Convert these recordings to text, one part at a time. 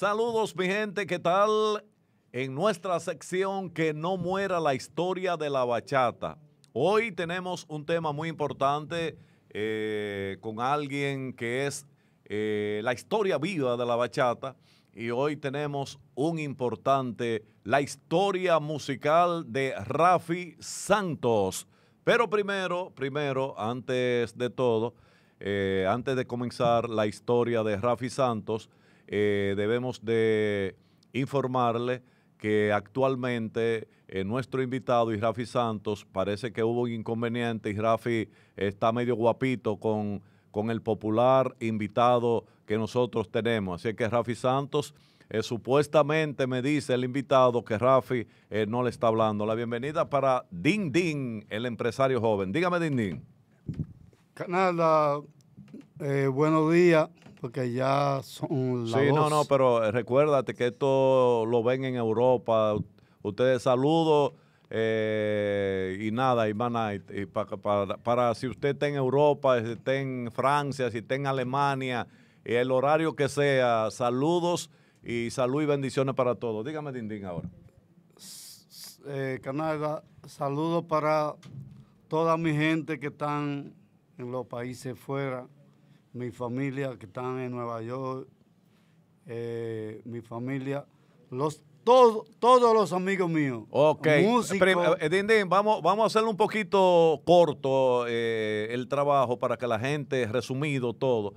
Saludos mi gente, ¿qué tal? En nuestra sección Que no muera la historia de la bachata. Hoy tenemos un tema muy importante eh, con alguien que es eh, la historia viva de la bachata y hoy tenemos un importante, la historia musical de Rafi Santos. Pero primero, primero, antes de todo, eh, antes de comenzar la historia de Rafi Santos, eh, debemos de informarle que actualmente eh, nuestro invitado, Rafi Santos, parece que hubo un inconveniente. y Rafi está medio guapito con, con el popular invitado que nosotros tenemos. Así que Rafi Santos, eh, supuestamente me dice el invitado que Rafi no le está hablando. La bienvenida para Ding Ding el empresario joven. Dígame, Ding Din. Canal, buenos días porque ya son las Sí, no, no, pero eh, recuérdate que esto lo ven en Europa. Ustedes saludos eh, y nada, y, para, si usted está en Europa, si está en Francia, si está en Alemania, el horario que sea, saludos y salud y bendiciones para todos. Dígame, Dindín, ahora. Eh, Canadá, saludos para toda mi gente que están en los países fuera mi familia que están en Nueva York, eh, mi familia, los todos los amigos míos. Ok. Eh, Dindín, vamos, vamos a hacerlo un poquito corto eh, el trabajo para que la gente, resumido todo.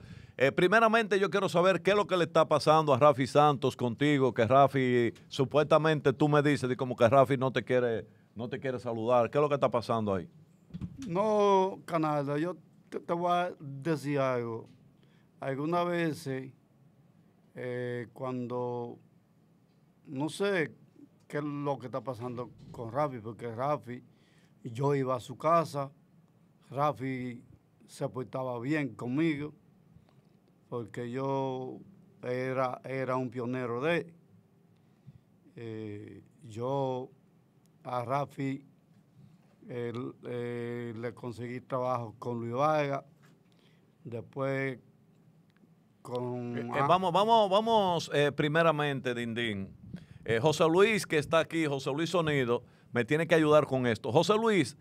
primeramente yo quiero saber qué es lo que le está pasando a Rafi Santos contigo, que Rafi, supuestamente tú me dices como que Rafi no te quiere, no te quiere saludar. ¿Qué es lo que está pasando ahí? No, Canadá, yo te, voy a decir algo. Algunas veces, eh, cuando no sé qué es lo que está pasando con Rafi, porque Rafi, yo iba a su casa, Rafi se portaba bien conmigo, porque yo era, era un pionero de eh, yo a Rafi eh, le conseguí trabajo con Luis Vargas, después con... Eh, eh, vamos, vamos, vamos primeramente, Dindín. José Luis, que está aquí, José Luis Sonido, me tiene que ayudar con esto. José Luis,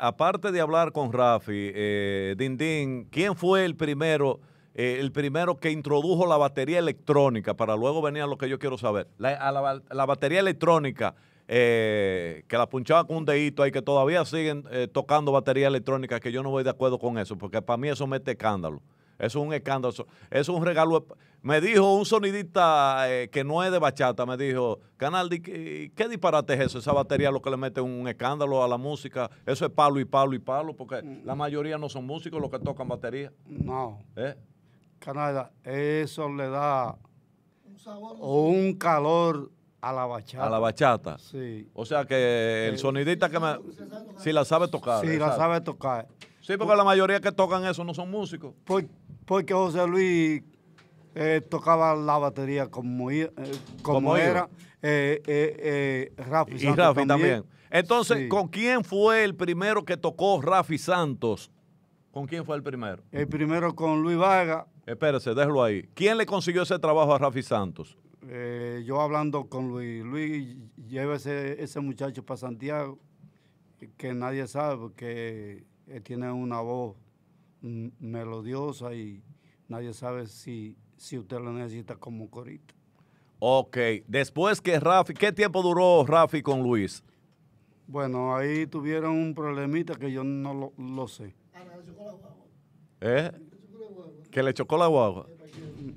aparte de hablar con Rafi, Dindín, ¿quién fue el primero? el primero que introdujo la batería electrónica, para luego venir a lo que yo quiero saber. la batería electrónica eh, que la punchaba con un dedito ahí, que todavía siguen eh, tocando batería electrónica, que yo no voy de acuerdo con eso, porque para mí eso mete escándalo. Eso es un escándalo, eso es un regalo. Me dijo un sonidista eh, que no es de bachata, me dijo, Canal, ¿qué, disparate es eso? Esa batería lo que le mete un escándalo a la música, eso es palo y palo y palo, porque mm. la mayoría no son músicos los que tocan batería. No. ¿Eh? Canal, eso le da un, sabor, un calor a la bachata. A la bachata. Sí. O sea que el sonidista que me... Sí, la sabe tocar. Sí, la sabe tocar. Sí, porque la mayoría que tocan eso no son músicos. porque José Luis eh, tocaba la batería como, eh, como, era. Eh, eh, Rafi y Rafi también. Entonces, ¿con quién fue el primero que tocó Rafi Santos? ¿Con quién fue el primero? El primero con Luis Vargas. Espérese, déjelo ahí. ¿Quién le consiguió ese trabajo a Rafi Santos? Eh, yo hablando con Luis, Luis, llévese ese muchacho para Santiago, que nadie sabe, porque tiene una voz melodiosa y nadie sabe si, si usted lo necesita como corita. Ok, después que Rafi, ¿qué tiempo duró Rafi con Luis? Bueno, ahí tuvieron un problemita que yo no lo, lo sé. ¿Eh? ¿Que le chocó la guagua?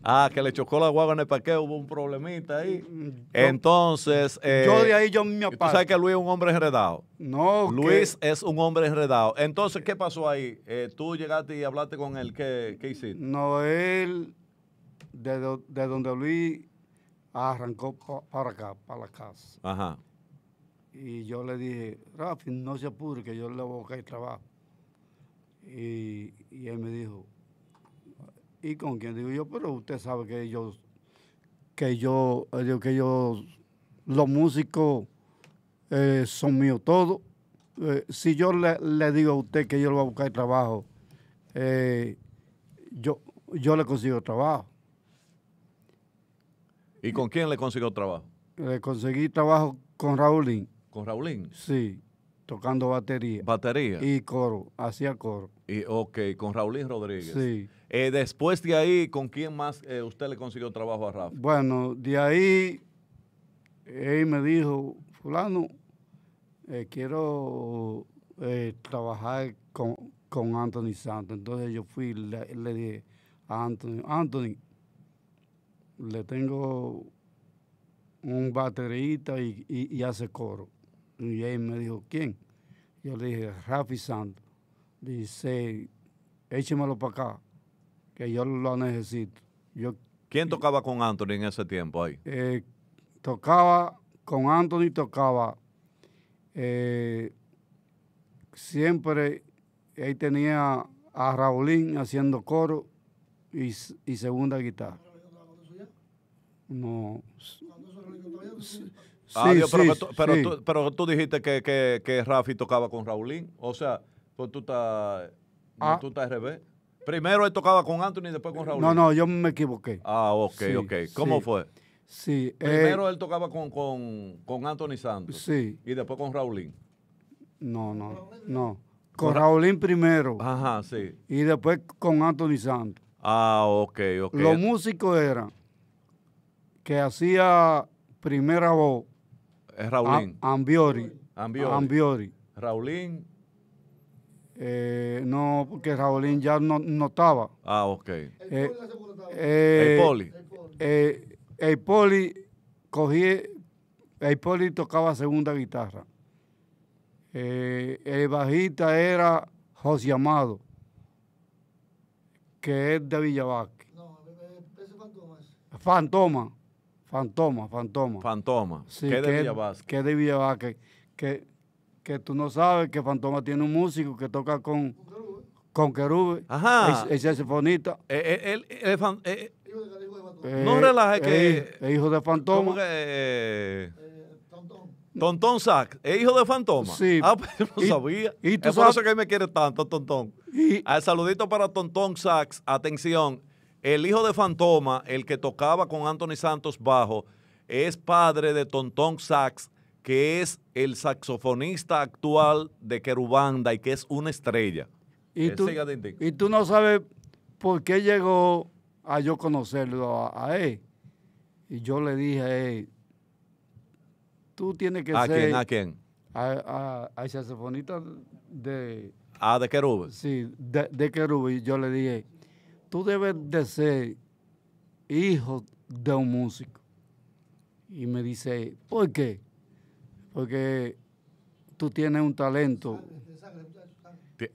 Ah, que le chocó la guagua en el parque, hubo un problemita ahí. Mm, Entonces. Eh, yo de ahí yo me apago. ¿Tú sabes que Luis es un hombre heredado. No. Luis es un hombre heredado. Entonces, ¿qué pasó ahí? Eh, tú llegaste y hablaste con él. ¿Qué, qué hiciste? No, él, de, donde Luis arrancó para acá, para la casa. Ajá. Y yo le dije, Rafi, no se apure, que yo le voy a buscar trabajo. y él me dijo, ¿Y con quién? Digo yo, pero usted sabe que yo, que yo, eh, que yo, los músicos eh, son míos todos. Eh, si yo le, digo a usted que yo le voy a buscar trabajo, yo, yo le consigo trabajo. ¿Y con quién le consiguió trabajo? Le conseguí trabajo con Raúlín. ¿Con Raúlín Sí. Tocando batería. Batería. Y coro, hacía coro. Y, ok, con Raulín Rodríguez. Sí. Eh, después de ahí, ¿con quién más eh, usted le consiguió trabajo a Rafa? Bueno, de ahí, él me dijo, fulano, eh, quiero trabajar con, con Anthony Santos. Entonces yo fui, le, le dije a Anthony, Anthony, le tengo un baterista y hace coro. Y él me dijo, ¿quién? Yo le dije, Rafi Santos. Dice, échemelo para acá, que yo lo necesito. Yo, ¿Quién tocaba con Anthony en ese tiempo ahí? Eh, tocaba, con Anthony tocaba. Eh, siempre él tenía a Raulín haciendo coro y, y segunda guitarra. No pero, tú, dijiste que, que, que, Rafi tocaba con Raulín. O sea, pues tú estás. Ah. Tú estás revés. Primero él tocaba con Anthony y después con Raulín. No, no, yo me equivoqué. Ah, ok, ok. ¿Cómo fue? Sí. Eh, primero él tocaba con, con, con, Anthony Santos. Sí. Y después con Raulín. No, no, no. Con Raulín primero. Ajá, sí. Y después con Anthony Santos. Ah, ok, ok. Lo músico era que hacía primera voz es Raulín. Ambiori. Ambiori. Raulín. Eh, no, porque Raulín ya no, no estaba. Ah, ok. Eh, el eh, Poli. el Poli cogí, el Poli tocaba segunda guitarra. el bajista era José Amado, que es de Villavasque No, ese Fantoma. Fantoma. Fantoma, Fantoma. Fantoma, sí, que, de Villavasque. Que de Que, tú no sabes que Fantoma tiene un músico que toca con, con Querube. Ajá. Es, el sinfonista. Eh, eh, él, eh, Fantoma. Eh, no relajes que... Es hijo de Fantoma. ¿Cómo que, eh, Tontón Sack, ¿es hijo de Fantoma? Sí. Ah, pero pues, no sabía. Y tú es sabes... que él me quiere tanto, Tontón. Ah, saludito para Tontón Sax. Atención, el hijo de Fantoma, el que tocaba con Anthony Santos bajo, es padre de Tontón Sax, que es el saxofonista actual de Querubanda y que es una estrella. Y, eh, tú, no sabes por qué llegó a yo conocerlo a, él. Y yo le dije a él, tú tienes que ¿A ser... Quién, ¿A quién? A, a, saxofonista de... Ah, de Querube. Sí, de, de Y yo le dije, tú debes de ser hijo de un músico. Y me dice, ¿por qué? Porque tú tienes un talento.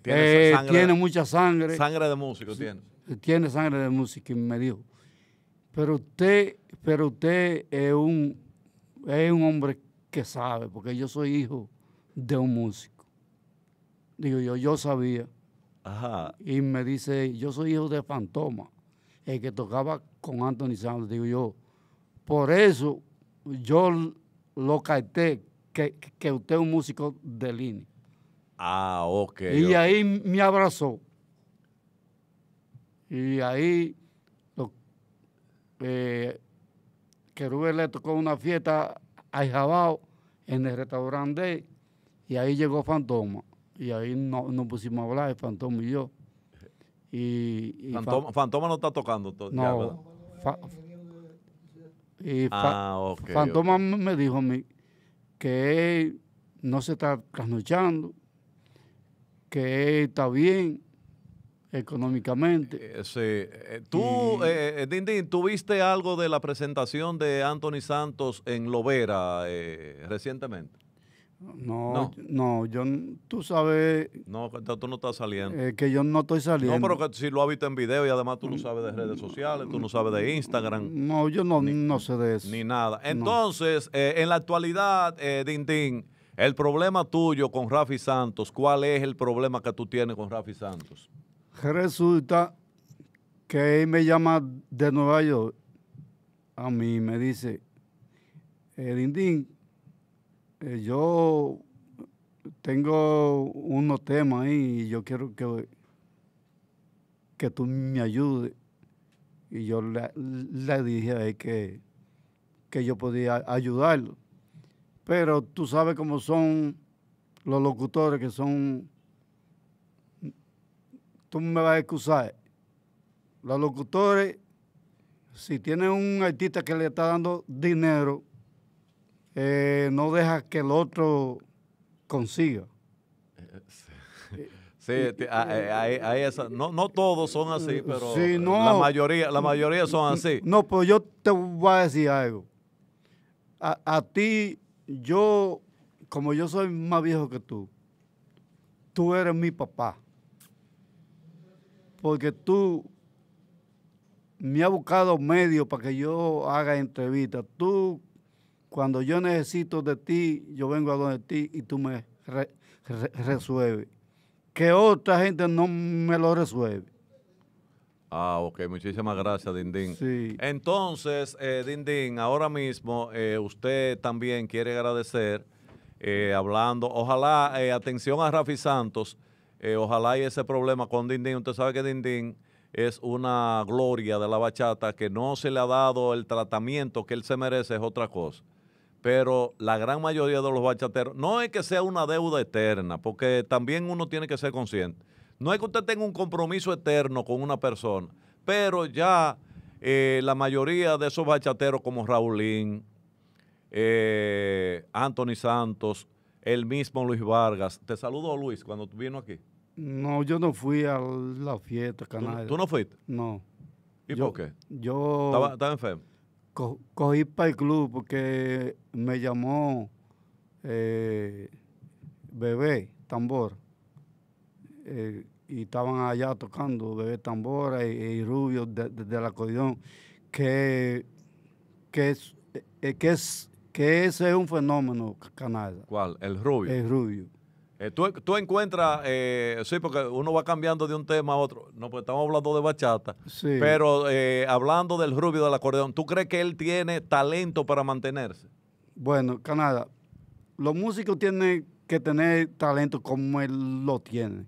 Eh, tiene, mucha sangre. Sangre de músico tiene. Tiene sangre de músico, y me dijo. Pero usted, pero usted es un, es un hombre que sabe, porque yo soy hijo de un músico. Digo yo, yo sabía. Y me dice, yo soy hijo de Fantoma, el que tocaba con Anthony Santos. Digo yo, por eso yo lo carté, que, usted es un músico de línea. Ah, ok. Y ahí me abrazó. Y ahí lo, eh, que le tocó una fiesta a Jabao en el restaurante y ahí llegó Fantoma. Y ahí no, nos pusimos a hablar, el Fantoma y yo. Y, Fantoma, no está tocando No, ah, Fantoma me dijo a mí que él no se está trasnochando, que él está bien económicamente. sí. Eh, tú, eh, eh, Dindín, ¿tuviste algo de la presentación de Anthony Santos en Lovera recientemente? No, no, yo, tú sabes. No, tú no estás saliendo. Es eh, que yo no estoy saliendo. No, pero si lo habita visto en video y además tú no sabes de redes sociales, tú no sabes de Instagram. No, yo no, no sé de eso. Ni nada. Entonces, eh, en la actualidad, eh, el problema tuyo con Rafi Santos, ¿cuál es el problema que tú tienes con Rafi Santos? Resulta que él me llama de Nueva York a mí me dice, eh, Dindín. Eh, yo tengo unos temas ahí y yo quiero que, que tú me ayudes. Y yo le, dije ahí que, que yo podía ayudarlo. Pero tú sabes cómo son los locutores que son, tú me vas a excusar, los locutores, si tienen un artista que le está dando dinero, eh, no deja que el otro consiga. Sí, eh, No, todos son así, pero la, mayoría, la mayoría son así. No, pero yo te voy a decir algo. A, ti, yo, como yo soy más viejo que tú, tú eres mi papá. Porque tú me has buscado medio para que yo haga entrevistas. Tú cuando yo necesito de ti, yo vengo a donde ti y tú me resuelves. Que otra gente no me lo resuelve. Ah, ok, muchísimas gracias, Dindín. Sí. Entonces, eh, Dindín, ahora mismo eh, usted también quiere agradecer, eh, hablando, ojalá, eh, atención a Rafi Santos, ojalá y ese problema con Dindín, usted sabe que Dindín es una gloria de la bachata que no se le ha dado el tratamiento que él se merece, es otra cosa pero la gran mayoría de los bachateros, no es que sea una deuda eterna, porque también uno tiene que ser consciente. No es que usted tenga un compromiso eterno con una persona, pero ya eh, la mayoría de esos bachateros como Raulín, eh, Anthony Santos, el mismo Luis Vargas. Te saludo Luis cuando vino aquí. No, yo no fui a la fiesta, canal. ¿Tú, no fuiste? No. ¿Y por qué? Yo... estaba enfermo cogí para el club porque me llamó eh, Bebé Tambor. Eh, y estaban allá tocando Bebé Tambor y, Rubio desde la acordeón, que, es, eh, que, es, que ese es un fenómeno Canadá. ¿Cuál? El Rubio. El Rubio. Eh, tú, encuentras, eh, sí, porque uno va cambiando de un tema a otro. No, pues estamos hablando de bachata. Pero eh, hablando del rubio del acordeón, ¿tú crees que él tiene talento para mantenerse? Bueno, Canadá, los músicos tienen que tener talento como él lo tiene.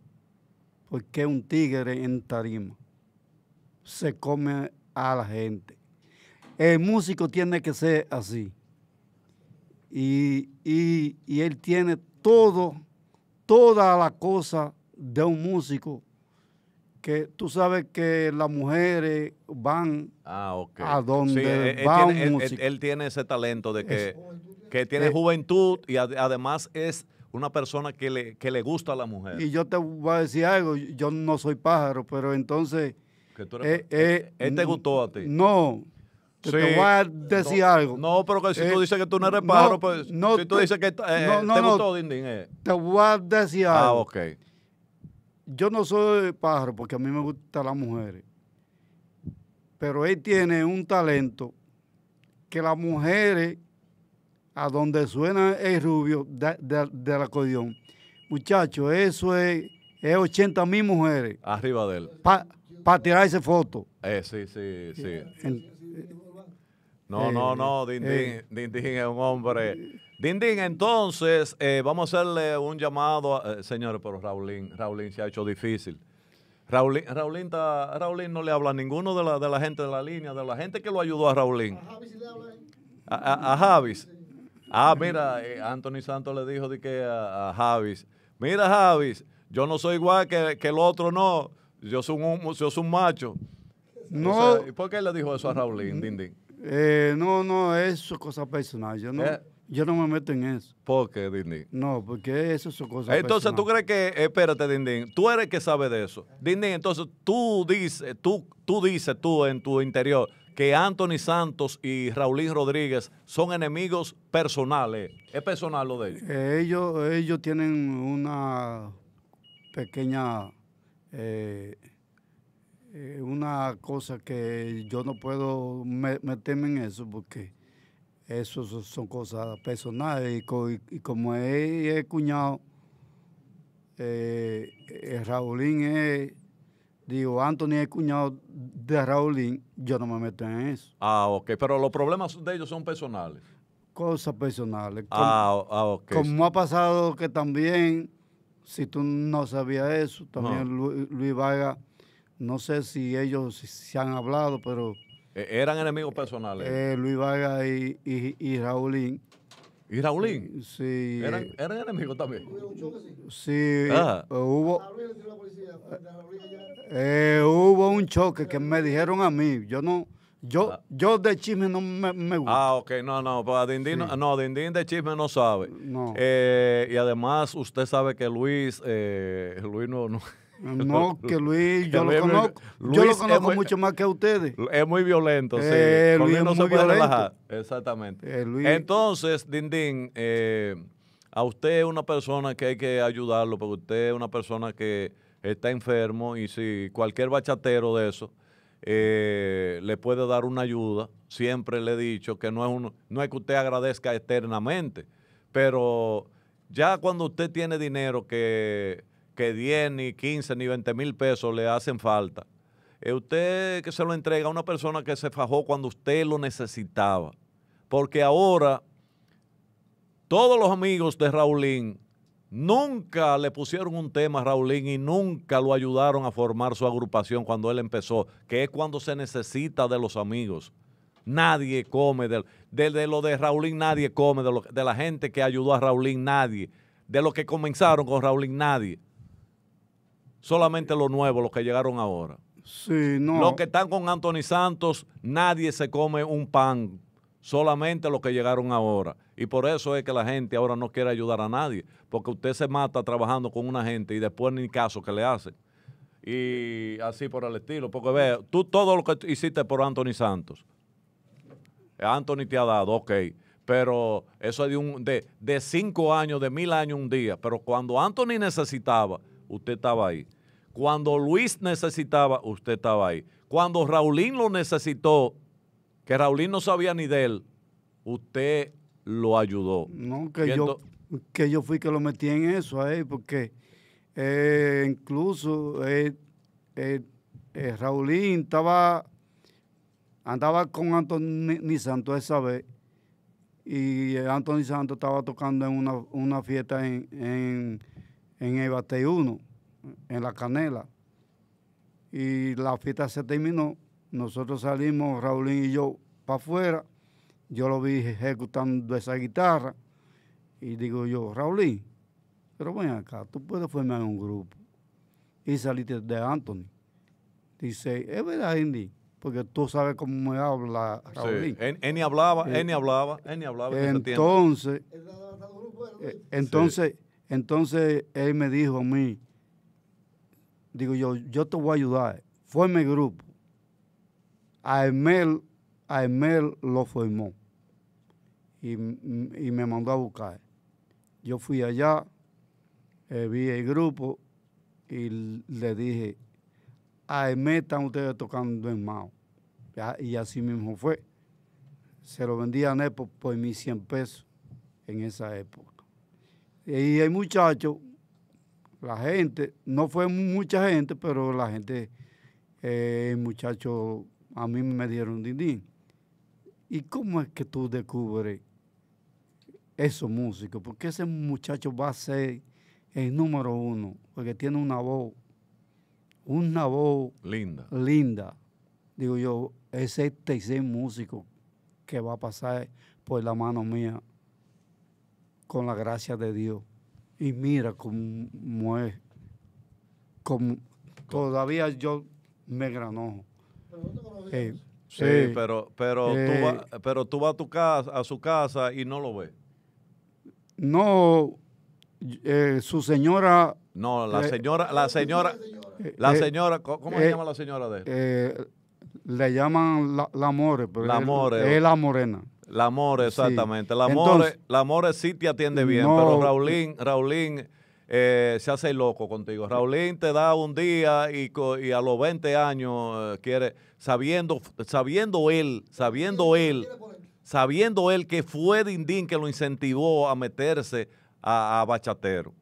Porque un tigre en tarima se come a la gente. El músico tiene que ser así. Y, y él tiene todo toda la cosa de un músico que tú sabes que las mujeres van ah, a donde va un músico. Él, tiene ese talento de que, tiene juventud y además es una persona que le, que le gusta a la mujer. Y yo te voy a decir algo, yo no soy pájaro, pero entonces... Eh, eh, ¿Él te gustó a ti? No, te voy a decir algo. No, pero que si tú eh, dices que tú no eres pájaro, pues no, si tú dices que eh, no, te eh. Te voy a decir ah, algo. Ah, ok. Yo no soy pájaro porque a mí me gustan las mujeres. Pero él tiene un talento que las mujeres, a donde suena el rubio de, de, del acordeón, muchachos, eso es, es 80 mil mujeres. Arriba de él. Para tirar esa foto Eh, sí, sí, sí. No, no, eh, no, Dindín, eh. Dindín es un hombre. Dindín, entonces, eh, vamos a hacerle un llamado, a, señores, pero Raulín, Raulín se ha hecho difícil. Raulín, no le habla a ninguno de la, gente de la línea, de la gente que lo ayudó a Raulín. A Javis le habla a, Javis. Ah, mira, Anthony Santos le dijo de que a, Javis, mira Javis, yo no soy igual que, el otro, no, yo soy un, un macho. No. ¿y ¿Por qué le dijo eso a Raulín, Dindín? Eh, no, no, eso es cosa personal. Yo no, eh. no me meto en eso. ¿Por qué, Dindín? No, porque eso es su cosa personal. Entonces tú crees que, eh, espérate, Dindín, tú eres el que sabe de eso. Dindín, entonces tú dices, tú, tú dices tú en tu interior que Anthony Santos y Raulín Rodríguez son enemigos personales. ¿Es personal lo de ellos? ellos, ellos tienen una pequeña... Eh, eh, una cosa que yo no puedo meterme en eso porque eso son cosas personales y, como es, es cuñado, eh, eh es, digo, Anthony es cuñado de Raulín, yo no me meto en eso. Ah, ok, pero los problemas de ellos son personales. Cosas personales. Como, ah, ah, ok. Como ha pasado que también, si tú no sabías eso, también Luis, Luis no sé si ellos se han hablado, pero... E, ¿Eran enemigos personales? Eh, eh, Luis Vargas y, y, y, Raulín. ¿Y Raulín? Sí. ¿Eran, eran enemigos también? Sí. Eh, hubo, hubo un choque que me dijeron a mí. Yo no... Yo, ah. yo de chisme no me, me, Ah, ok, no, no, pues no, Dindín de chisme no sabe. No. y además usted sabe que Luis, Luis no no, que Luis, yo lo conozco, yo lo conozco mucho más que a ustedes. Es muy violento, eh, sí. Luis no se puede relajar. Exactamente. Eh, Entonces, Dindín, eh, a usted es una persona que hay que ayudarlo, porque usted es una persona que está enfermo y si cualquier bachatero de eso le puede dar una ayuda, siempre le he dicho que no es, un, no es que usted agradezca eternamente, pero ya cuando usted tiene dinero que que 10, ni 15, ni 20 mil pesos le hacen falta. usted que se lo entrega a una persona que se fajó cuando usted lo necesitaba. Porque ahora todos los amigos de Raulín nunca le pusieron un tema a Raulín y nunca lo ayudaron a formar su agrupación cuando él empezó, que es cuando se necesita de los amigos. Nadie come de, de, lo de Raulín, nadie come de, de la gente que ayudó a Raulín, nadie. De los que comenzaron con Raulín, nadie solamente los nuevos, los que llegaron ahora. Sí, no. Los que están con Anthony Santos, nadie se come un pan, solamente los que llegaron ahora. Y por eso es que la gente ahora no quiere ayudar a nadie, porque usted se mata trabajando con una gente y después ni caso que le hacen. Y así por el estilo, porque ve, tú todo lo que hiciste por Anthony Santos, Anthony te ha dado, ok, pero eso es de, un, de cinco años, de mil años un día, pero cuando Anthony necesitaba, usted estaba ahí. Cuando Luis necesitaba, usted estaba ahí. Cuando Raulín lo necesitó, que Raulín no sabía ni de él, usted lo ayudó. No, que, yo, que yo fui que lo metí en eso ahí, porque eh, incluso eh, eh, Raulín estaba, andaba con Anthony Santo esa vez, y Anthony Santo estaba tocando en una, fiesta en, en, en 1 en la canela. Y la fiesta se terminó. Nosotros salimos, Raulín y yo, para afuera. Yo lo vi ejecutando esa guitarra. Y digo yo, Raulín, pero ven acá, tú puedes formar un grupo. Y saliste de Anthony. Dice, es verdad, Indy, porque tú sabes cómo me habla Raulín. Él, ni hablaba, él ni eh, hablaba, él ni hablaba. Entonces, eh, entonces, entonces él me dijo a mí, digo yo, yo te voy a ayudar. ...fue mi grupo. A Emel, a Emel lo formó y, me mandó a buscar. Yo fui allá, eh, vi el grupo y le dije, a Emel están ustedes tocando en Mao. Y así mismo fue. Se lo vendía a Nepo por mis 100 pesos en esa época. Y el muchacho la gente, no fue mucha gente, pero la gente, el eh, muchacho, a mí me dieron din-din. ¿Y cómo es que tú descubres esos músicos? Porque ese muchacho va a ser el número uno, porque tiene una voz, una voz linda. linda. Digo yo, ese tercer músico que va a pasar por la mano mía con la gracia de Dios y mira cómo es, como todavía yo me granojo. Eh, sí, eh, pero, pero, tú eh, pero tú vas a, tu casa, a su casa y no lo ves. No, su señora... No, la señora, la señora, la señora, ¿cómo se llama la señora de él? le llaman la, More, es la Morena. El amor, exactamente. El amor More, sí te atiende bien, pero Raulín, Raulín eh, se hace loco contigo. Raulín te da un día y, a los 20 años eh, quiere, sabiendo, sabiendo él, sabiendo él, sabiendo él que fue Dindín que lo incentivó a meterse a bachatero.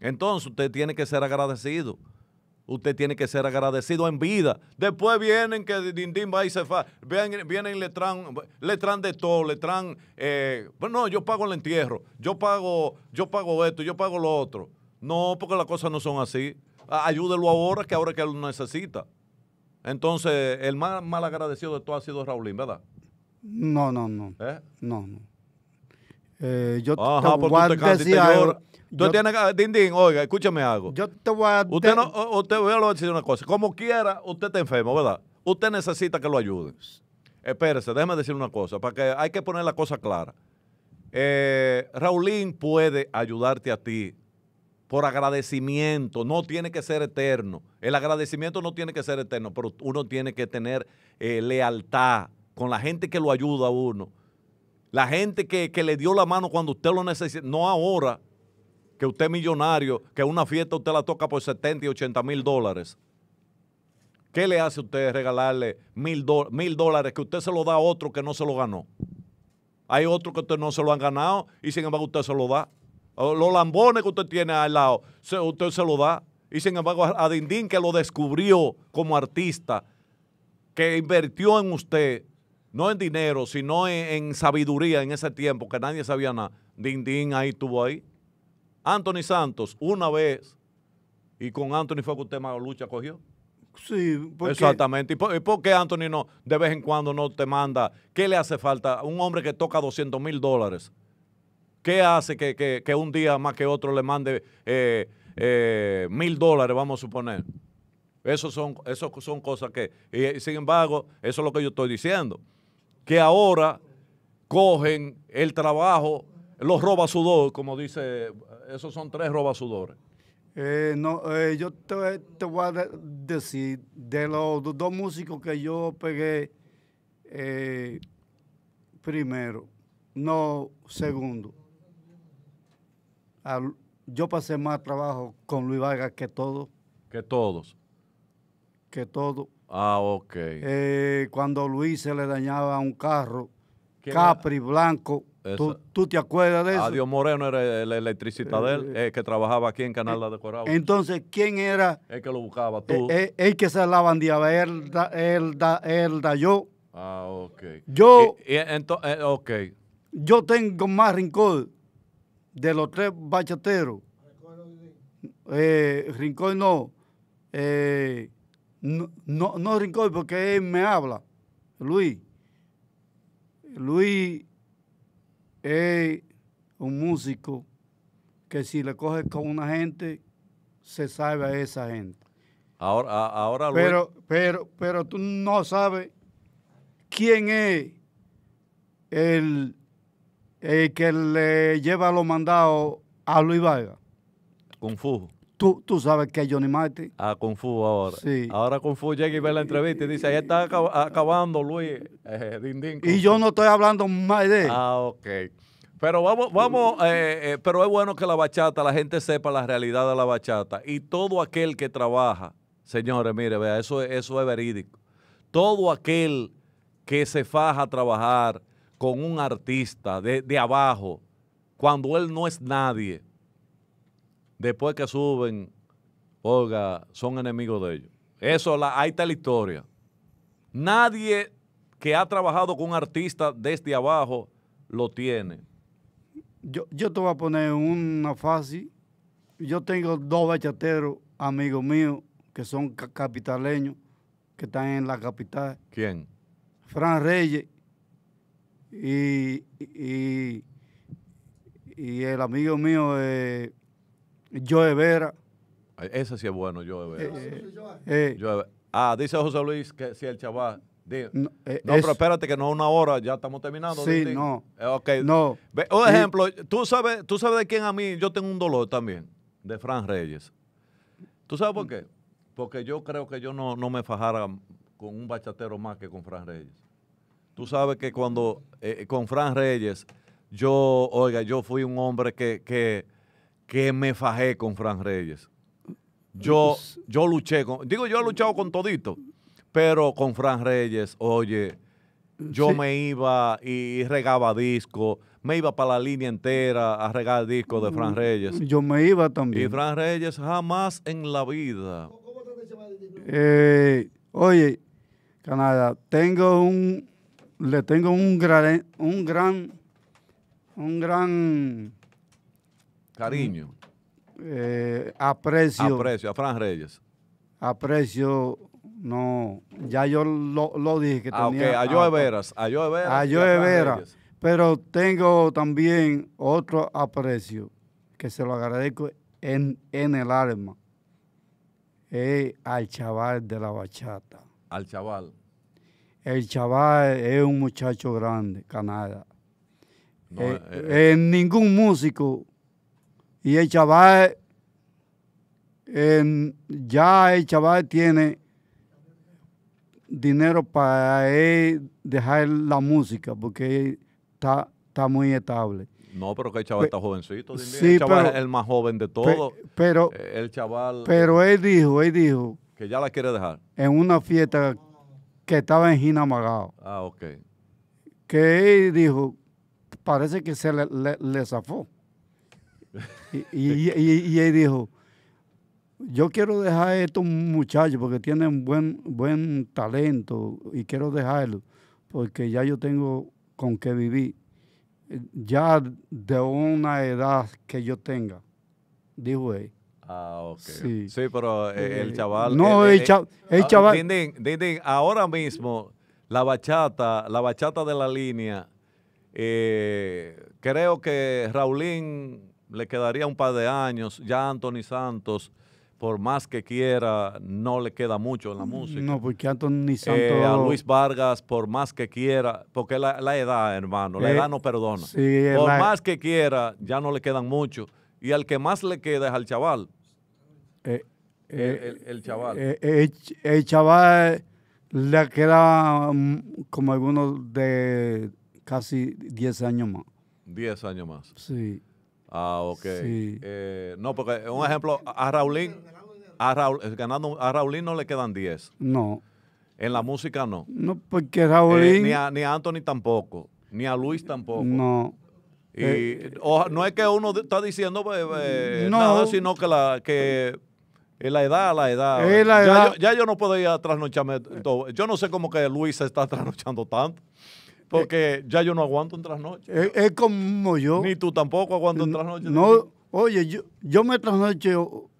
Entonces usted tiene que ser agradecido usted tiene que ser agradecido en vida. Después vienen que Dindín va y se fa. Vienen, vienen Letrán, Letrán de todo, Letrán, eh, bueno, yo pago el entierro, yo pago, yo pago esto, yo pago lo otro. No, porque las cosas no son así. Ayúdelo ahora, que ahora que lo necesita. Entonces, el más mal agradecido de todo ha sido Raulín, ¿verdad? No, no, no. ¿Eh? No, no. Eh, yo te voy a decir oiga, algo. Yo te voy a... Usted, voy a decir una cosa. Como quiera, usted está enfermo, ¿verdad? Usted necesita que lo ayude Espérese, déjeme decir una cosa, para que hay que poner la cosa clara. Eh, Raulín puede ayudarte a ti por agradecimiento, no tiene que ser eterno. El agradecimiento no tiene que ser eterno, pero uno tiene que tener eh, lealtad con la gente que lo ayuda a uno la gente que, le dio la mano cuando usted lo necesita, no ahora, que usted es millonario, que una fiesta usted la toca por 70 y 80 mil dólares. ¿Qué le hace usted regalarle mil, dólares que usted se lo da a otro que no se lo ganó? Hay otros que usted no se lo han ganado y sin embargo usted se lo da. Los lambones que usted tiene al lado, usted se lo da. Y sin embargo a Dindín que lo descubrió como artista, que invirtió en usted, no en dinero, sino en, sabiduría en ese tiempo, que nadie sabía nada. Din Din ahí estuvo ahí. Anthony Santos, una vez, y con Anthony fue que usted más lucha cogió. Sí, Exactamente. ¿Y por, qué Anthony no, de vez en cuando no te manda? ¿Qué le hace falta? a Un hombre que toca 200 mil dólares. ¿Qué hace que, un día más que otro le mande eh, eh, mil dólares, vamos a suponer? Eso son, son cosas que, y, sin embargo, eso es lo que yo estoy diciendo que ahora cogen el trabajo, los roba como dice, esos son tres roba sudores. Eh, no, eh, yo te, voy a decir, de los, dos músicos que yo pegué eh, primero, no segundo, yo pasé más trabajo con Luis Vargas que todos. Que todos. Que todos. Ah, ok. Eh, cuando Luis se le dañaba un carro, Capri Blanco. ¿Tú, te acuerdas de eso? Adiós Moreno era el electricista él, eh, que trabajaba aquí en Canal eh, de Decorao. Entonces, ¿quién era? El que lo buscaba, tú. El, que se la bandiaba, él, él, él, yo. Ah, ok. Yo. ok. Yo tengo más rincón de los tres bachateros. rincón no. No, no, no Rincón, porque él me habla. Luis. Luis es un músico que si le coge con una gente, se sabe a esa gente. Ahora, ahora Luis. Pero, pero, pero tú no sabes quién es el, que le lleva los mandados a Luis Vargas. Confuso. Tú, sabes que es Johnny Marty. Ah, Kung ahora. Sí. Ahora Kung llega y ve la entrevista y dice, ahí está acabando Luis. Eh, y yo no estoy hablando más de él. Ah, ok. Pero vamos, vamos, eh, eh, pero es bueno que la bachata, la gente sepa la realidad de la bachata. Y todo aquel que trabaja, señores, mire, vea, eso, eso es verídico. Todo aquel que se faja a trabajar con un artista de, de abajo, cuando él no es nadie, después que suben, Olga, son enemigos de ellos. Eso, la, ahí está la historia. Nadie que ha trabajado con un artista desde abajo lo tiene. Yo, te voy a poner una fácil. Yo tengo dos bachateros, amigos míos, que son capitaleños, que están en la capital. ¿Quién? Fran Reyes y, el amigo mío de eh, de Vera. Ese sí es bueno, eh, eh, Joe Vera. ah, dice José Luis que si el chaval... No, eh, pero espérate que no es una hora, ya estamos terminando. Sí, no. Ok. No. un ejemplo, tú sabes, tú sabes de quién a mí, yo tengo un dolor también, de Fran Reyes. ¿Tú sabes por qué? Porque yo creo que yo no, no me fajara con un bachatero más que con Fran Reyes. Tú sabes que cuando con Fran Reyes, yo, oiga, yo fui un hombre que, que que me fajé con Fran Reyes. Yo, pues. yo luché con, digo, yo he luchado con todito, pero con Fran Reyes, oye, yo me iba y regaba disco, me iba para la línea entera a regar disco de Fran mm, Reyes. Yo me iba también. Y Fran Reyes jamás en la vida. Eh, oye, Canadá, tengo un, le tengo un gran, un gran Cariño. Eh, aprecio. Aprecio, a Fran Reyes. Aprecio, no, ya yo lo, dije que ah, tenía. A Joe Veras, a Joe Veras. A Joe Veras. Pero tengo también otro aprecio que se lo agradezco en, en el alma. Es al chaval de la bachata. Al chaval. El chaval es un muchacho grande, Canadá. No, eh, eh, ningún músico y el chaval, ya el chaval tiene dinero para dejar la música, porque está, está muy estable. No, pero que el chaval está jovencito. Sí, el chaval es el más joven de todos. pero, eh, el chaval. Pero eh, él dijo, él dijo. Que ya la quiere dejar. En una fiesta que estaba en Ginamagao. Ah, ok. Que él dijo, parece que se le, le zafó. Y, él dijo, yo quiero dejar a estos muchachos porque tienen buen, buen talento y quiero dejarlo porque ya yo tengo con qué vivir. Ya de una edad que yo tenga, dijo él. Ah, ok. Sí, pero eh, el eh, chaval... No, eh, el, ah, chaval... ahora mismo la bachata, la bachata de la línea, creo que Raulín le quedaría un par de años. Ya Anthony Santos, por más que quiera, no le queda mucho en la mm, música. No, porque Anthony eh, Santos. a Luis Vargas, por más que quiera, porque la, edad, hermano, la eh, edad no perdona. por e- más que quiera, ya no le quedan mucho. Y al que más le queda es al chaval. Eh, el, chaval. El, el chaval le queda mm, como algunos de casi 10 años más. 10 años más. Sí. Ah, ok. Eh, no, porque un ejemplo, a Raulín, a ganando, a Raulín no le quedan 10. No. En la música no. No, porque Raulín. Eh, ni, a, Anthony tampoco. Ni a Luis tampoco. No. Y eh, no es que uno está diciendo nada, sino que la que la edad, la edad. la edad. Ya, yo, no puedo ir a trasnocharme Yo no sé cómo que Luis se está trasnochando tanto. Porque ya yo no aguanto un trasnoche. Es, como yo. Ni tú tampoco aguanto un trasnoche. No, oye, yo, yo me trasnoche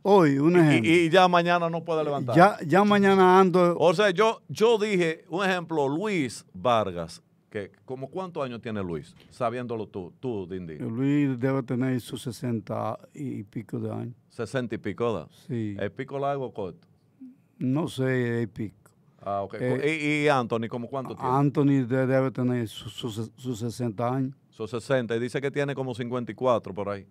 hoy, un ejemplo. Y, ya mañana no puedo levantar. Ya, ya mañana ando. O sea, yo, yo dije, un ejemplo, Luis Vargas, que como cuántos años tiene Luis, sabiéndolo tú, tú, Dindi. Luis debe tener sus 60 y pico de años. 60 y pico, ¿da? Sí. ¿El pico largo o corto? No sé, el pico. Ah, ok. Eh, ¿Y, Anthony, ¿cómo cuánto tiene? Anthony debe tener sus 60 años. Sus 60, y dice que tiene como 54 por ahí.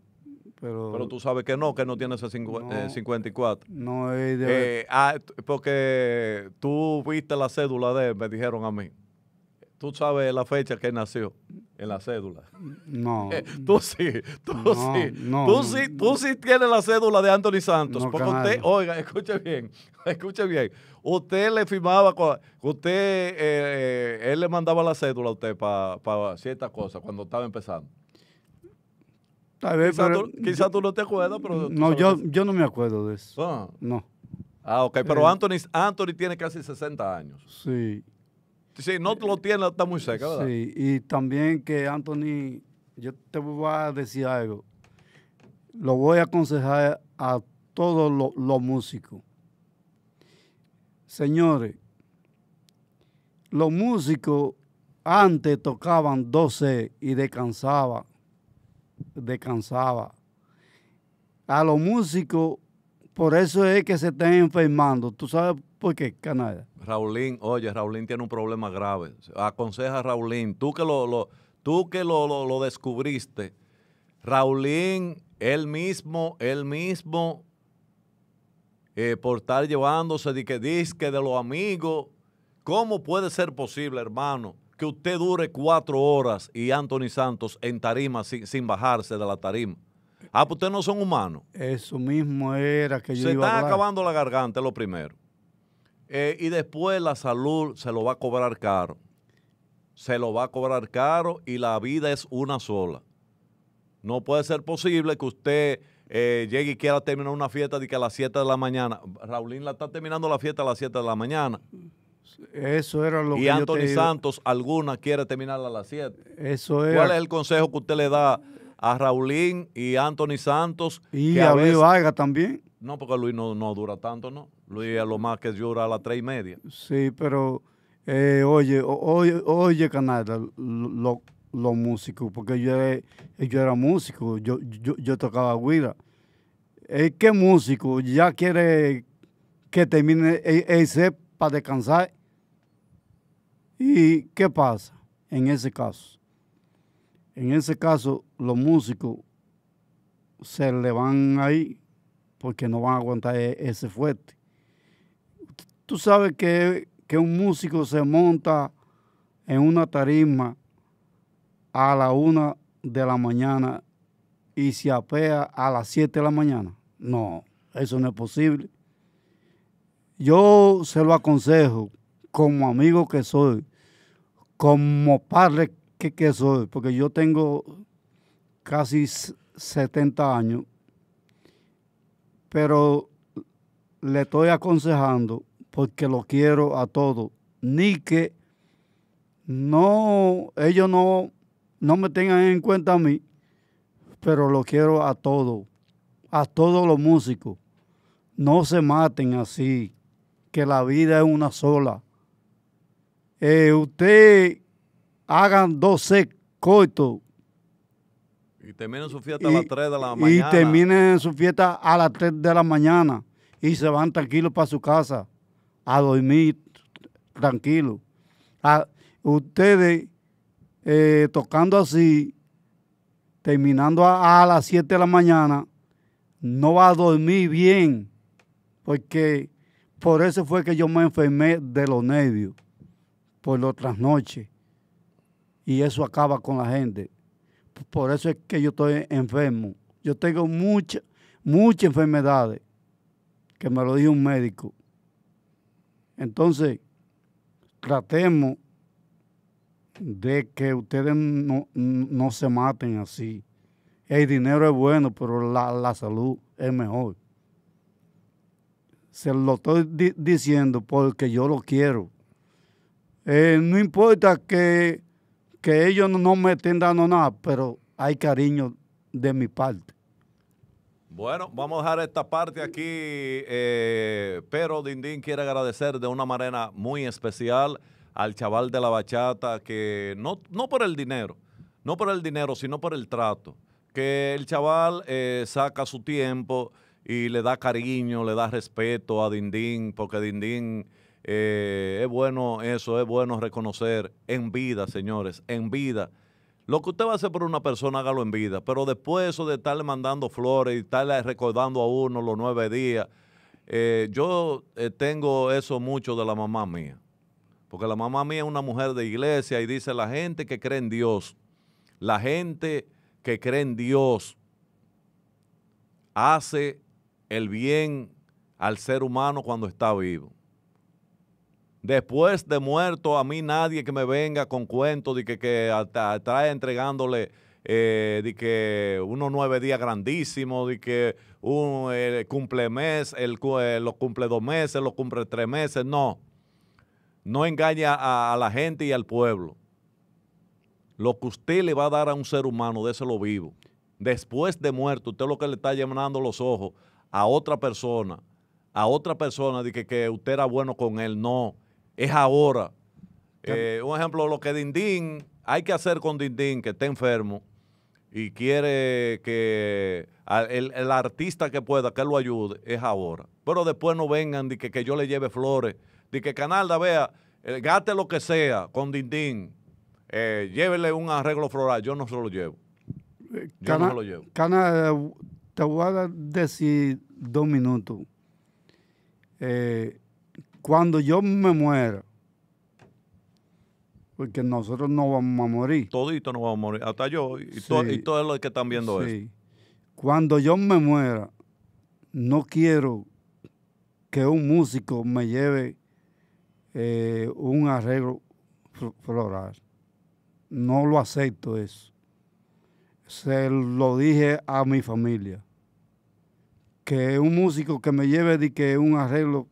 Pero, pero, tú sabes que no, que no tiene ese 54. No, es eh, de... Eh, ah, porque tú viste la cédula de él, me dijeron a mí. Tú sabes la fecha que nació en la cédula. No. Eh, tú sí, tú sí. tú sí, tienes la cédula de Anthony Santos. porque usted, oiga, escuche bien, escuche bien. Usted le firmaba, usted, eh, eh, él le mandaba la cédula a usted para ciertas cosas cuando estaba empezando. Tal vez, tú, no te acuerdas, pero... No, yo, yo no me acuerdo de eso. Ah. No. Ah, ok, pero Anthony, Anthony tiene casi 60 años. Sí. Sí, no lo tiene, está muy seca, Sí, y también que Anthony, yo te voy a decir algo. Lo voy a aconsejar a todos los músicos. Señores, los músicos antes tocaban 12 y descansaban. Descansaba. A los músicos, por eso es que se están enfermando. ¿Tú sabes porque, Canadá. Raulín, oye, Raulín tiene un problema grave. Aconseja a Raulín, tú que lo, tú que lo, lo, descubriste, Raulín, él mismo, él mismo, eh, por estar llevándose de que disque de los amigos, ¿cómo puede ser posible, hermano, que usted dure cuatro horas y Anthony Santos en tarima sin, bajarse de la tarima? Ah, pues ustedes no son humanos. Eso mismo era que yo Se iba Se está acabando la garganta, es lo primero. Eh, y después la salud se lo va a cobrar caro. Se lo va a cobrar caro y la vida es una sola. No puede ser posible que usted eh, llegue y quiera terminar una fiesta de que a las 7 de la mañana. Raulín la está terminando la fiesta a las 7 de la mañana. Eso era lo y que Anthony Santos, alguna quiere terminarla a las 7. Eso es. ¿Cuál es el consejo que usted le da a Raulín y Anthony Santos? Y a Luis Vargas también. No, porque Luis no, dura tanto, ¿no? Luis a lo más que dura a las tres y media. Sí, pero eh, oye, oye, oye, los músicos, porque yo, eh, yo era músico, yo, yo, tocaba guira. Eh, ¿Qué músico ya quiere que termine e, ese para descansar? ¿Y qué pasa en ese caso? En ese caso, los músicos se le van ahí porque no van a aguantar e, ese fuerte. Tú sabes que, un músico se monta en una tarima a la una de la mañana y se apea a las 7 de la mañana. No, eso no es posible. Yo se lo aconsejo como amigo que soy, como padre que, que soy, porque yo tengo casi 70 años pero le estoy aconsejando porque lo quiero a todos. Ni que no, ellos no, no me tengan en cuenta a mí, pero lo quiero a todos, a todos los músicos. No se maten así, que la vida es una sola. Eh, Ustedes hagan dos coito y termina su fiesta a las 3 de la mañana. Y terminen su fiesta a las 3 de la mañana. Y se van tranquilos para su casa a dormir tranquilos. Ah, ustedes eh, tocando así, terminando a, las 7 de la mañana, no va a dormir bien. Porque por eso fue que yo me enfermé de los nervios, por las otras noches Y eso acaba con la gente por eso es que yo estoy enfermo. Yo tengo muchas, muchas enfermedades, que me lo dijo un médico. Entonces, tratemos de que ustedes no, se maten así. El dinero es bueno, pero la, salud es mejor. Se lo estoy diciendo porque yo lo quiero. Eh, no importa que que ellos no me estén dando nada, pero hay cariño de mi parte. Bueno, vamos a dejar esta parte aquí, eh, pero Dindín quiere agradecer de una manera muy especial al chaval de la bachata, que no, no por el dinero, no por el dinero, sino por el trato, que el chaval eh, saca su tiempo y le da cariño, le da respeto a Dindín, porque Dindín eh, es bueno eso, es bueno reconocer en vida, señores, en vida. Lo que usted va a hacer por una persona, hágalo en vida. Pero después eso de estarle mandando flores y estarle recordando a uno los nueve días, eh, yo eh, tengo eso mucho de la mamá mía. Porque la mamá mía es una mujer de iglesia y dice, la gente que cree en Dios, la gente que cree en Dios hace el bien al ser humano cuando está vivo. Después de muerto, a mí nadie que me venga con cuentos de que, que trae entregándole eh, de que unos nueve días grandísimos, de que un cumple mes, el, eh, los cumple dos meses, los cumple tres meses. No. No engaña a, la gente y al pueblo. Lo que usted le va a dar a un ser humano, lo vivo. Después de muerto, usted lo que le está llenando los ojos a otra persona, a otra persona, de que, que usted era bueno con él. No es ahora. Eh, un ejemplo, lo que Dindín, hay que hacer con Dindín, que está enfermo y quiere que el, artista que pueda, que lo ayude, es ahora. Pero después no vengan de que, que yo le lleve flores, de que Canalda vea, eh, gaste lo que sea con Dindín, eh, llévele un arreglo floral, yo no se lo llevo. Eh, yo no lo llevo. te voy a decir dos minutos cuando yo me muera, porque nosotros no vamos a morir. Todito no vamos a morir, hasta yo y, todos los que están viendo sí. Cuando yo me muera, no quiero que un músico me lleve eh, un arreglo floral. No lo acepto eso. Se lo dije a mi familia. Que un músico que me lleve de que un arreglo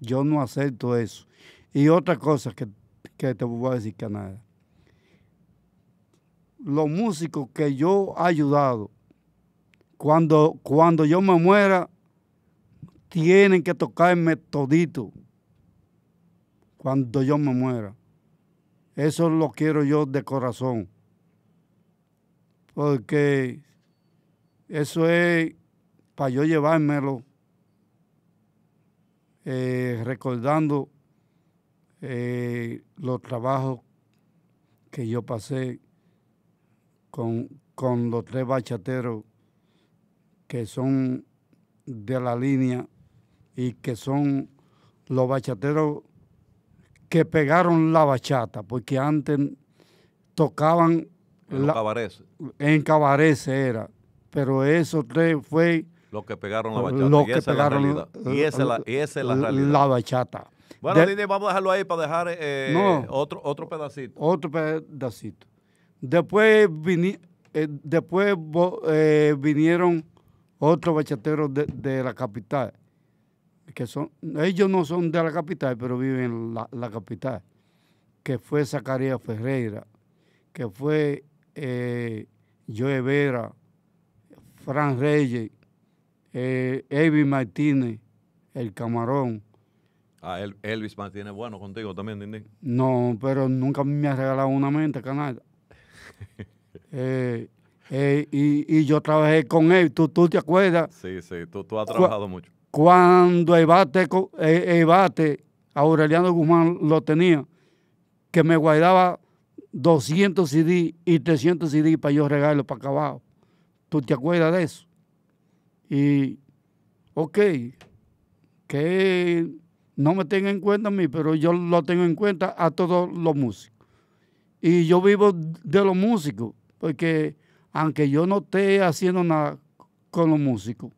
yo no acepto eso. Y otra cosa que, te voy a decir, nada. Los músicos que yo he ayudado, cuando, cuando yo me muera, tienen que tocarme todito. Cuando yo me muera. Eso lo quiero yo de corazón. Porque eso es para yo llevármelo eh, recordando eh, los trabajos que yo pasé con, con los tres bachateros que son de la línea y que son los bachateros que pegaron la bachata, porque antes tocaban... En era. Pero esos tres fue los que pegaron la bachata. y esa la es la realidad. La bachata. Bueno, vamos a dejarlo ahí para dejar eh, otro, otro pedacito. Otro pedacito. Después, eh, eh, vinieron otros bachateros de, la capital. que son Ellos no son de la capital, pero viven en la, la capital. Que fue Zacarías Ferreira, que fue Joe Vera, Fran Reyes, eh, Elvis Martínez, el camarón. Ah, Elvis Martínez, bueno, contigo también, No, pero nunca me ha regalado una mente, canal. Eh, eh, y, yo trabajé con él, ¿tú, tú te acuerdas? Sí, sí, tú, has trabajado mucho. Cuando el bate, eh, bate, Aureliano Guzmán lo tenía, que me guardaba 200 CD y 300 CD para yo regalarlo para acá abajo. ¿Tú te acuerdas de eso? Y, ok, que no me tenga en cuenta a mí, pero yo lo tengo en cuenta a todos los músicos. Y yo vivo de los músicos, porque aunque yo no esté haciendo nada con los músicos,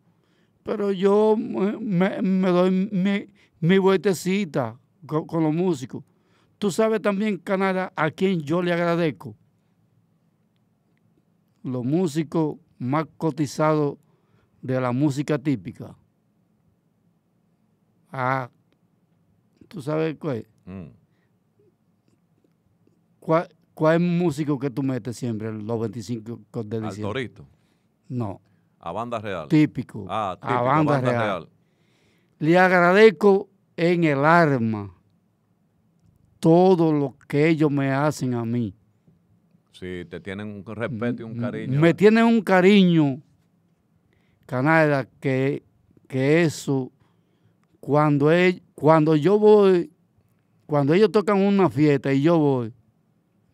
pero yo me, doy mi, vueltecita con, los músicos. Tú sabes también, Canadá, a quien yo le agradezco. Los músicos más cotizados de la música típica Ah. ¿tú sabes cuál? Mm. cuál? ¿Cuál, músico que tú metes siempre los 25 de diciembre? Torito? No. A Banda Real. Típico. Ah, A Banda, real. Le agradezco en el arma todo lo que ellos me hacen a mí. Sí, te tienen un respeto y un cariño. Me tienen un cariño Canadá, que, que eso, cuando, él, e, cuando yo voy, cuando ellos tocan una fiesta y yo voy,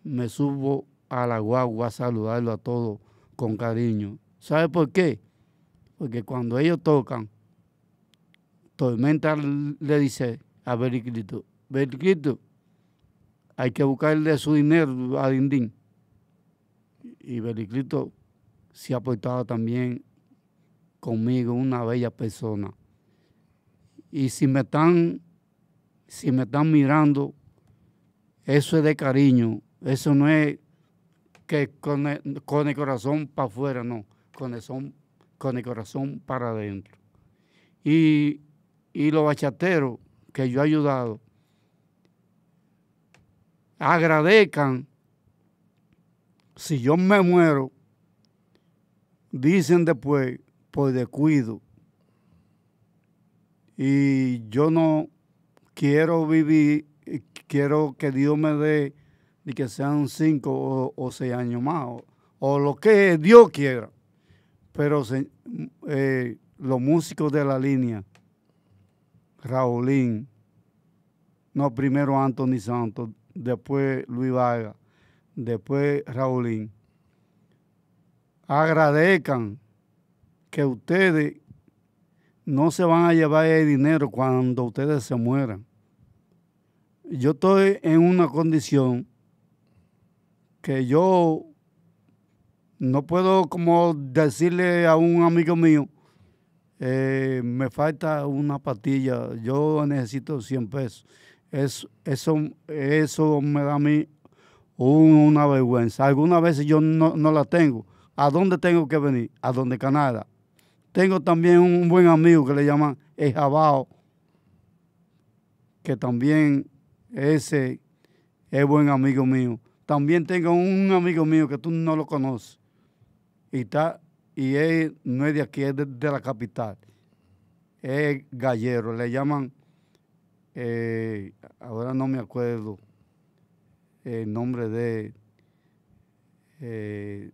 me subo a la guagua a saludarlo a todos con cariño. ¿Sabe por qué? Porque cuando ellos tocan, Tormenta le dice a Bericrito, Bericrito, hay que buscarle su dinero a Dindín. Y Bericrito se ha portado también conmigo, una bella persona. Y si me están, si me están mirando, eso es de cariño, eso no es que con el, corazón para afuera, no, con el, con el corazón para adentro. Y, y los bachateros que yo he ayudado, agradezcan si yo me muero, dicen después por pues, descuido. Y yo no quiero vivir, quiero que Dios me dé y que sean cinco o, seis años más, o, lo que Dios quiera. Pero eh, los músicos de la línea, Raulín, no, primero Anthony Santos, después Luis Vargas, después Raulín, agradezcan que ustedes no se van a llevar el dinero cuando ustedes se mueran. Yo estoy en una condición que yo no puedo como decirle a un amigo mío, eh, me falta una patilla, yo necesito 100 pesos. Eso, eso, eso me da a mí una vergüenza. Algunas veces yo no, no la tengo. ¿A dónde tengo que venir? A donde Canadá. Tengo también un buen amigo que le llaman Ejabao, que también ese es buen amigo mío. También tengo un amigo mío que tú no lo conoces y, está, y él no es de aquí, es de, la capital. Es gallero, le llaman, eh, ahora no me acuerdo el nombre de eh,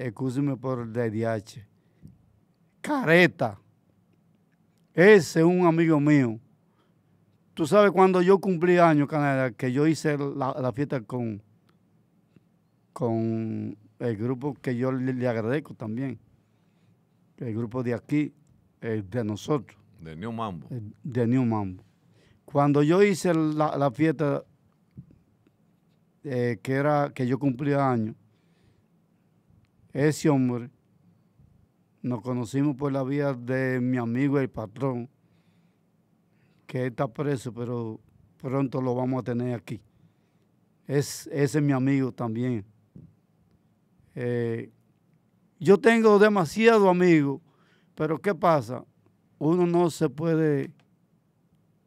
excúseme por el DDH, careta. Ese es un amigo mío. Tú sabes, cuando yo cumplí años, Canadá, que yo hice la, fiesta con, con el grupo que yo le, agradezco también. El grupo de aquí, el de nosotros. De New Mambo. de New Mambo. Cuando yo hice la, la fiesta eh, que era que yo cumplía años, ese hombre, nos conocimos por la vía de mi amigo el patrón, que está preso, pero pronto lo vamos a tener aquí. Es, ese es mi amigo también. Eh, yo tengo demasiado amigos, pero ¿qué pasa? Uno no se puede,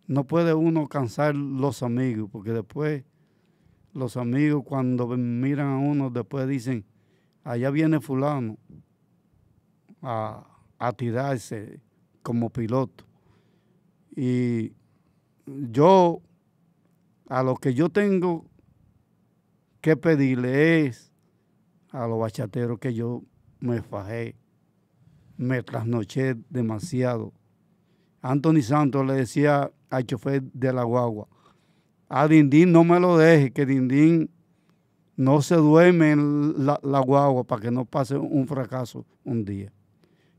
no puede uno cansar los amigos, porque después los amigos cuando miran a uno, después dicen, allá viene fulano a, tirarse como piloto. Y yo, a lo que yo tengo que pedirle es a los bachateros que yo me fajé, me trasnoché demasiado. Anthony Santos le decía al chofer de la guagua, a ah, Dindín no me lo deje, que Dindín no se duerme la, guagua para que no pase un fracaso un día.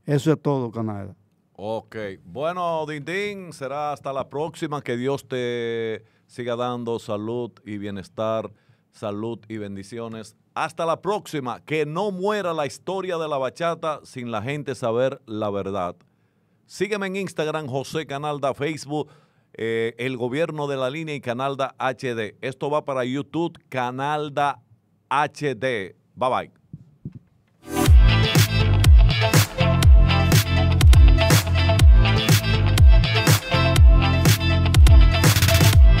Eso es todo, Canadá. Ok. Bueno, Dindín, será hasta la próxima. Que Dios te siga dando salud y bienestar, salud y bendiciones. Hasta la próxima. Que no muera la historia de la bachata sin la gente saber la verdad. Sígueme en Instagram, José Canalda, Facebook, eh, el gobierno de la línea y Canalda HD. Esto va para YouTube, Canalda HD. Bye bye.